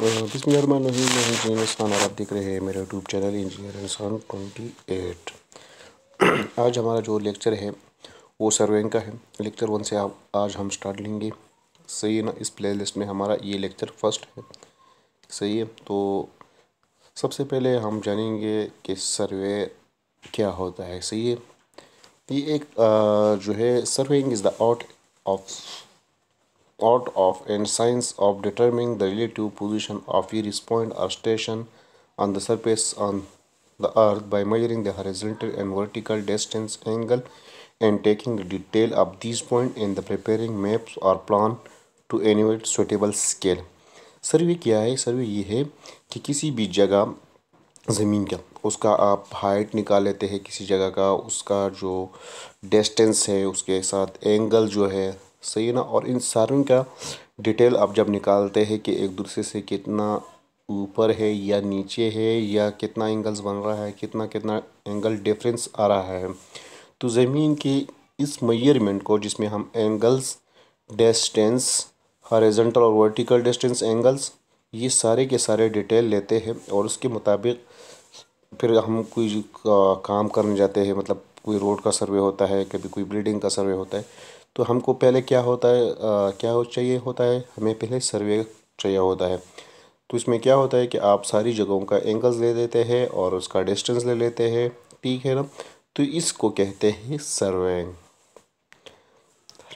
बिसमीम इंजीनियर इंसान और आप देख रहे हैं मेरा यूट्यूब चैनल इंजीनियर इंसान ट्वेंटी एट आज हमारा जो लेक्चर है वो सर्वेइंग का है लेक्चर वन से आप आज हम स्टार्ट लेंगे सही है ना इस प्लेलिस्ट में हमारा ये लेक्चर फर्स्ट है सही है तो सबसे पहले हम जानेंगे कि सर्वे क्या होता है सही है ये एक आ, जो है surveying is the art of part of and science of determining the relative position of various point or station on the surface on the earth by measuring the horizontal and vertical distance angle and taking the detail of these point in the preparing maps or plan to evaluate suitable scale survey क्या है सर्वे ये है कि किसी भी जगह ज़मीन का उसका आप हाइट निकाल लेते हैं किसी जगह का उसका जो डिस्टेंस है उसके साथ एंगल जो है सही है ना और इन सारों का डिटेल आप जब निकालते हैं कि एक दूसरे से कितना ऊपर है या नीचे है या कितना एंगल्स बन रहा है कितना कितना एंगल डिफरेंस आ रहा है तो ज़मीन के इस मयरमेंट को जिसमें हम एंगल्स डिस्टेंस हॉरिजॉन्टल और वर्टिकल डिस्टेंस एंगल्स ये सारे के सारे डिटेल लेते हैं और उसके मुताबिक फिर हम कोई काम करने जाते हैं मतलब कोई रोड का सर्वे होता है कभी कोई बिल्डिंग का सर्वे होता है तो हमको पहले क्या होता है आ, क्या हो चाहिए होता है हमें पहले सर्वे चाहिए होता है तो इसमें क्या होता है कि आप सारी जगहों का एंगल्स ले लेते हैं और उसका डिस्टेंस ले लेते हैं ठीक है ना तो इसको कहते हैं सर्वे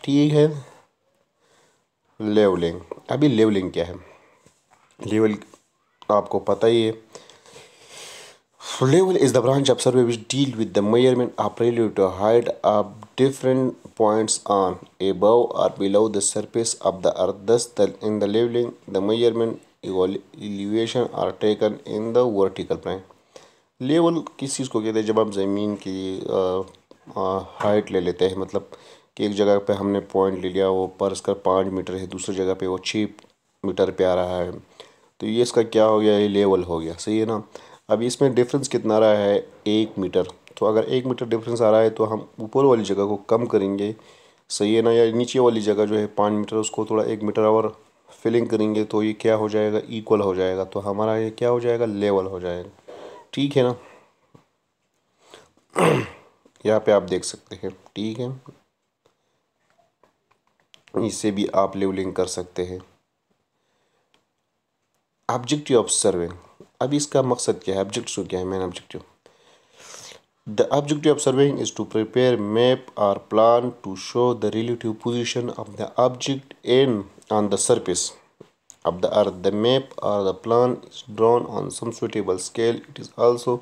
ठीक है लेवलिंग अभी लेवलिंग क्या है लेवल आपको पता ही है Flavel is the branch of survey which deal with the measurement of relative to height of different points on, above or below the surface of the earth. Thus, the, in the leveling, the measurement elevation are taken in the vertical plane. Level किस चीज़ को कहते हैं जब हम ज़मीन की height ले लेते हैं मतलब कि एक जगह पे हमने पॉइंट ले लिया वो पर इसका पाँच मीटर है दूसरी जगह पे वो छः मीटर पे आ रहा है तो ये इसका क्या हो गया ये लेवल हो गया सही है ना अब इसमें डिफरेंस कितना रहा है एक मीटर तो अगर एक मीटर डिफरेंस आ रहा है तो हम ऊपर वाली जगह को कम करेंगे सही है ना या नीचे वाली जगह जो है पाँच मीटर उसको थोड़ा एक मीटर और फिलिंग करेंगे तो ये क्या हो जाएगा इक्वल हो जाएगा तो हमारा ये क्या हो जाएगा लेवल हो जाएगा ठीक है ना यहाँ पे आप देख सकते हैं ठीक है इससे भी आप लेवलिंग कर सकते हैं ऑब्जेक्टिव ऑफ सर्विंग अब इसका मकसद क्या है ऑब्जेक्ट्स को क्या है main objective the objective of surveying is to prepare map or plan to show the relative position of the object an on the surface of the earth the map or the plan is drawn on suitable scale it is also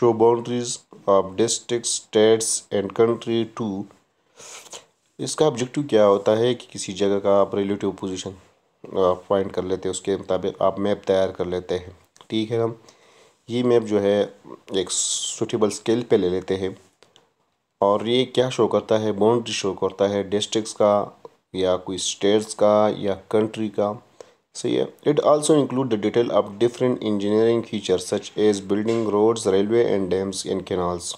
show boundaries of district states and country to इसका objective क्या होता है कि किसी जगह का आप relative position point कर लेते हैं उसके मुताबिक आप मैप तैयार कर लेते हैं ठीक है हम ये मैप जो है एक सूटेबल स्केल पे ले लेते हैं और ये क्या शो करता है बाउंड्री शो करता है डिस्ट्रिक्स का या कोई स्टेट्स का या कंट्री का सही है it also include the detail of different engineering features such as building roads railway and dams and canals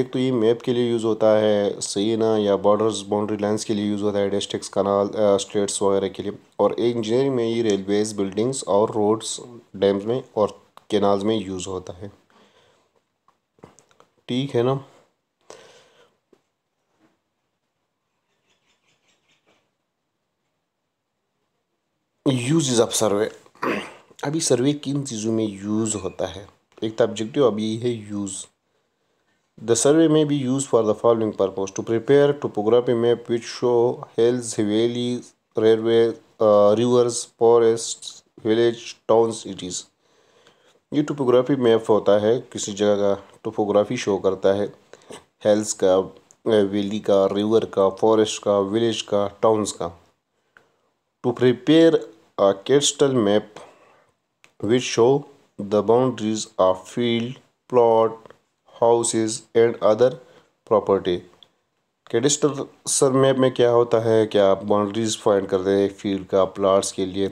एक तो ये मैप के लिए यूज़ होता है सीना या बॉर्डर्स बाउंड्री लाइंस के लिए यूज़ होता है डिस्ट्रिक्स कनाल स्टेट्स वगैरह के लिए और इंजीनियरिंग में ये रेलवेज़ बिल्डिंग्स और रोड्स डैम्स में और केनाल्स में यूज़ होता है ठीक है ना इज ऑफ सर्वे अभी सर्वे किन चीज़ों में यूज़ होता है एक तो ऑब्जेक्टिव अभी है use The survey may be used for the following purpose to prepare topography map which show hills, valleys, railway, uh, rivers, forests, village, towns, cities. ये टोपोग्राफी मैप होता है किसी जगह का टोपोग्राफी शो करता है हेल्थ का वैली का रिवर का फॉरेस्ट का विलेज का टाउन्स का to prepare a cadastral map which show the boundaries of field plot houses and other property cadastral map में क्या होता है क्या आप बाउंड्रीज फाइंड कर रहे हैं फील्ड का प्लाट्स के लिए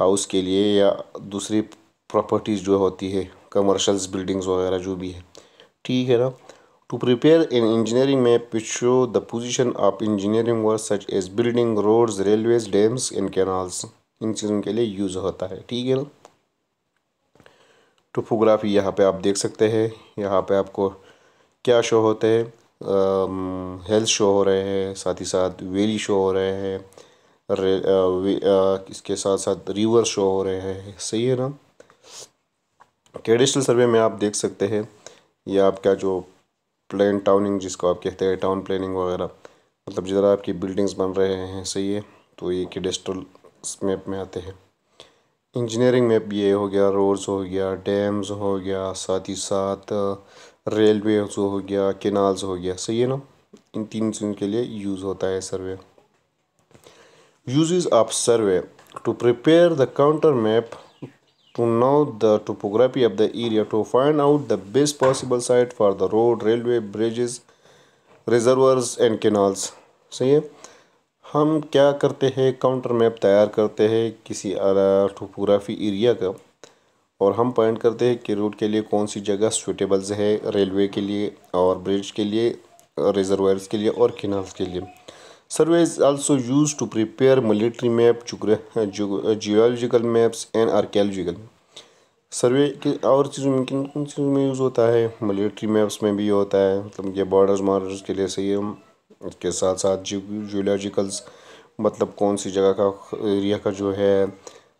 हाउस के लिए या दूसरी प्रॉपर्टीज जो होती है कमर्शल्स बिल्डिंग्स वगैरह जो भी है ठीक है ना टू प्रिपेयर इन इंजीनियरिंग में which show the position of engineering work such as building roads railways dams and canals इन चीज़ों के लिए यूज़ होता है ठीक है ना टोपोग्राफी यहाँ पे आप देख सकते हैं यहाँ पे आपको क्या शो होते हैं हेल्थ शो हो रहे हैं साथ ही साथ वेली शो हो रहे हैं इसके साथ साथ रिवर शो हो रहे हैं सही है ना ट्रेडिशनल सर्वे में आप देख सकते हैं ये आपका जो प्लान टाउनिंग जिसको आप कहते हैं टाउन प्लानिंग वगैरह मतलब जिधर आपकी बिल्डिंग्स बन रहे हैं सही है तो ये कैडेस्ट्रल मैप में आते हैं इंजीनियरिंग में बी ए हो गया रोड्स हो गया डैम्स हो गया साथ ही साथ रेलवे हो गया केनाल्स हो गया सही है ना इन तीन चीज़ों के लिए यूज़ होता है सर्वे uses of survey to prepare the counter map to know the topography of the area to find out the best possible site for the road railway bridges reservoirs and canals सही है हम क्या करते हैं counter map तैयार करते हैं किसी टोपोग्राफी एरिया का और हम पॉइंट करते हैं कि रोड के लिए कौन सी जगह सूटेबल्स है रेलवे के लिए और ब्रिज के लिए रिजर्वायर्स के लिए और किनाल्स के लिए survey is also use to prepare military map geological maps and archaeological survey के और चीज़ों में किन किन चीज़ों में यूज़ होता है मिलिट्री मैप्स में भी होता है मतलब ये बॉर्डर्स मॉर्डर्स के लिए सही है उसके साथ साथ जूलॉजिकल्स मतलब कौन सी जगह का एरिया का जो है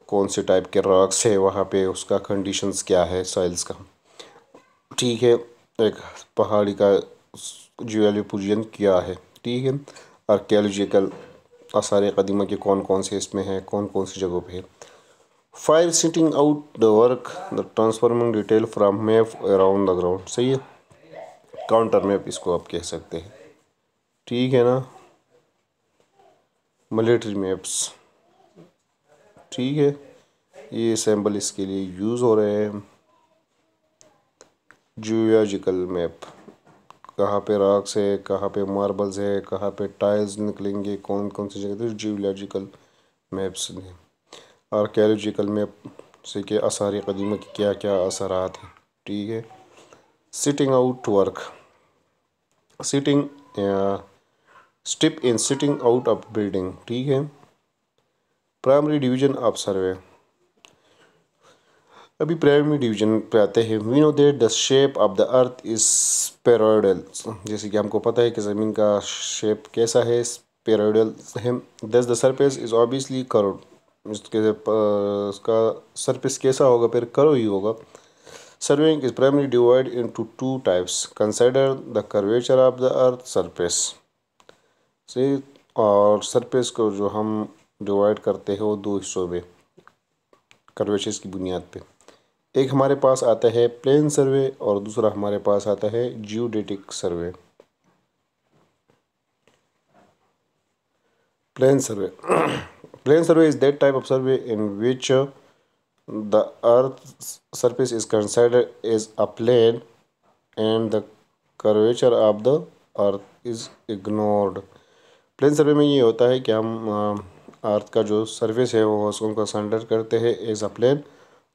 कौन से टाइप के रॉक्स है वहाँ पे उसका कंडीशंस क्या है साइल्स का ठीक है एक पहाड़ी का जियोलॉजिकल क्या है ठीक है आर्कियोलॉजिकल आसार कदीमा के कौन कौन से इसमें हैं कौन कौन सी जगहों पे five setting out the work the transforming detail from map around the ground सही है काउंटर मैप इसको आप कह सकते हैं ठीक है ना मिलिट्री मैप्स ठीक है ये सैम्पल इसके लिए यूज़ हो रहे हैं जियोलॉजिकल मैप कहाँ पे राक्स है कहाँ पे मार्बल्स है कहाँ पे टाइल्स निकलेंगे कौन कौन सी जगह तो जियोलॉजिकल मैप्स ने आर्कियोलॉजिकल मैप से के आसार क़दीम के क्या क्या असर हैं ठीक है setting out work setting step in setting out of building ठीक है प्राइमरी डिवीजन ऑफ सर्वे अभी प्राइमरी डिवीजन पे आते हैं we know that the shape of the earth is spheroidal जैसे कि हमको पता है कि ज़मीन का शेप कैसा है पेरोडल है thus the surface is obviously curved इसके उसका सरफेस कैसा होगा फिर करो ही होगा surveying is primarily divided in two types consider the curvature of the earth surface से और सरफेस को जो हम डिवाइड करते हैं वो दो हिस्सों में कर्वेशस की बुनियाद पे एक हमारे पास आता है प्लेन सर्वे और दूसरा हमारे पास आता है geodetic survey plane survey plane survey is that type of survey in which the earth surface is considered as a plane and the curvature of the earth is ignored plane survey में ये होता है कि हम अर्थ का जो service है वो उसको उनका सेंडर करते हैं एज अ प्लेन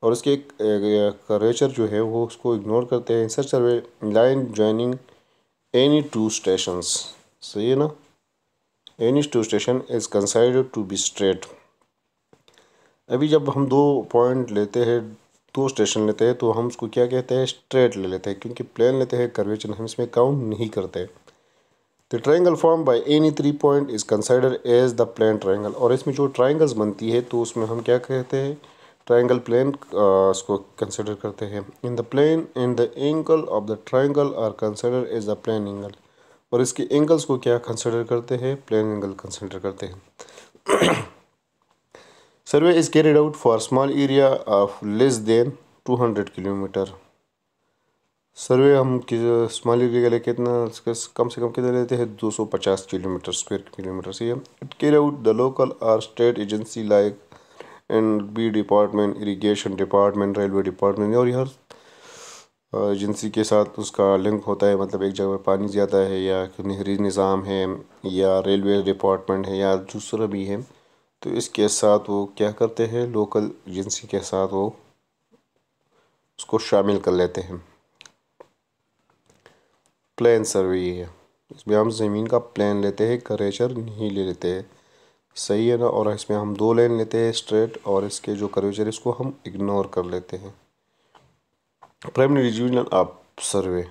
और उसके करेचर जो है वो उसको इग्नोर करते हैं sir survey line joining any two station सही है ना any two station is considered to be straight अभी जब हम दो पॉइंट लेते हैं दो स्टेशन लेते हैं तो हम उसको क्या कहते हैं स्ट्रेट ले लेते हैं क्योंकि प्लेन लेते हैं कर्वेचर हम इसमें काउंट नहीं करते the triangle form by any three point is consider as the plane triangle और इसमें जो ट्राइंगल्स बनती है तो उसमें हम क्या कहते हैं ट्राइंगल प्लेन उसको कंसिडर करते हैं in the plane in the angle of the triangle are consider as the plane angle और इसके एंगल्स को क्या कंसिडर करते हैं प्लेन एंगल कंसिडर करते हैं survey is carried out for small area of less than two hundred kilometre survey हम area का लेके इतना कम से कम कितना लेते हैं 250 किलोमीटर स्क्वेयर किलोमीटर से it carried out the local or state agency like and B department irrigation department railway department और हर एजेंसी के साथ उसका लिंक होता है मतलब एक जगह पानी ज़्यादा है या नहरी निज़ाम है या रेलवे डिपार्टमेंट है या दूसरा भी है तो इसके साथ वो क्या करते हैं लोकल एजेंसी के साथ वो उसको शामिल कर लेते हैं प्लान सर्वे है इसमें हम ज़मीन का प्लान लेते हैं करेचर नहीं ले लेते हैं सही है ना और इसमें हम दो लाइन लेते हैं स्ट्रेट और इसके जो करेचर इसको हम इग्नोर कर लेते हैं प्राइमरी रीजनल आप सर्वे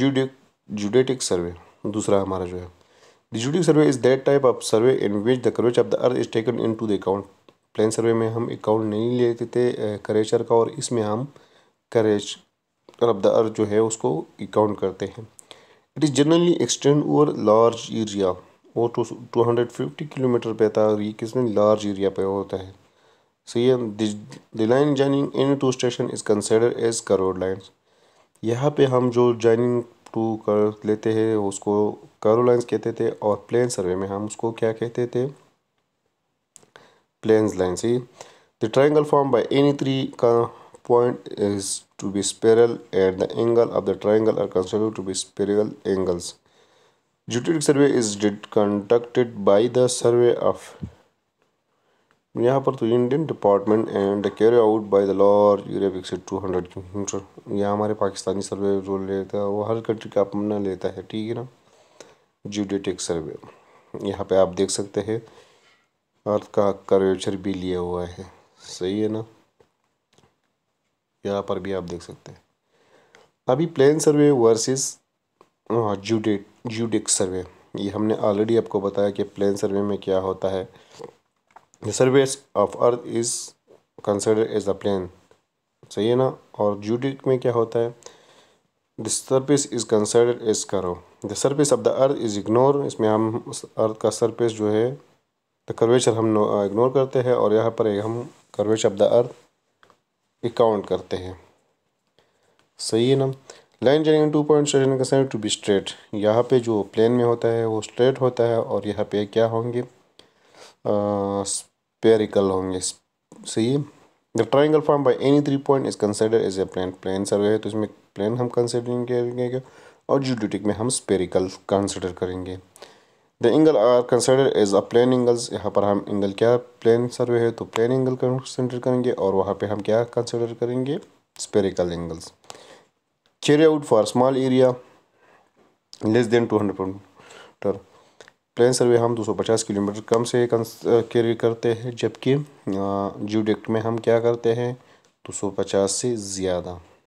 जूडिक जूडेटिक सर्वे दूसरा हमारा जो है the survey is that type of survey in which the curvature of the earth is taken into the account plane survey में हम अकाउंट नहीं लेते थे करेचर का और इसमें हम करेच कर ऑफ द अर्थ जो है उसको काउंट करते हैं it is generally extend over large area और two two hundred fifty kilometre पे था ये किसने लार्ज एरिया पे होता है सही है the line joining any two station is consider as curved line यहाँ पे हम जो जॉइनिंग टू कर लेते हैं उसको करो लाइन्स कहते थे और प्लेन सर्वे में हम उसको क्या कहते थे प्लेन्स लाइन सही the triangle form by any three का point is to be spiral and the angle of the triangle are considered to be spiral angles. Geodetic survey is did conducted by the survey of यहाँ पर तो Indian department and carry out by the large area विकसित two hundred kilometre यहाँ हमारे पाकिस्तानी सर्वे role लेता है वो हर country का अपना लेता है ठीक है ना जियोडेटिक सर्वे यहाँ पे आप देख सकते हैं अर्थ का करवेचर भी लिया हुआ है सही है ना यहाँ पर भी आप देख सकते हैं अभी प्लेन सर्वे वर्सेस जूडिक जूडिक सर्वे ये हमने ऑलरेडी आपको बताया कि प्लेन सर्वे में क्या होता है the surface of earth is consider as a plane सही है ना और जूडिक में क्या होता है the surface is consider as curved the surface of the earth is ignore इसमें हम अर्थ का सर्फेस जो है द कर्वेचर हम इग्नोर करते हैं और यहाँ पर हम curvature of the earth account करते हैं सही है ना line generation two point to be straight यहाँ पे जो प्लेन में होता है वो स्ट्रेट होता है और यहाँ पे क्या होंगे स्पेरिकल होंगे सही the triangle form by any three point is consider as a plane plane survey है तो इसमें प्लेन हम कंसिडरिंग करेंगे और जूडिटिक में हम स्पेरिकल कंसिडर करेंगे the angle are consider as a plane angles यहाँ पर हम एंगल क्या प्लेन सर्वे है तो प्लेन एंगल कंसिडर करेंगे और वहाँ पे हम क्या कंसिडर करेंगे spherical angles carry out for small area less than two hundred metre plane survey हम 250 किलोमीटर कम से कैरी करते हैं जबकि जूडेक्ट में हम क्या करते हैं 250 से ज़्यादा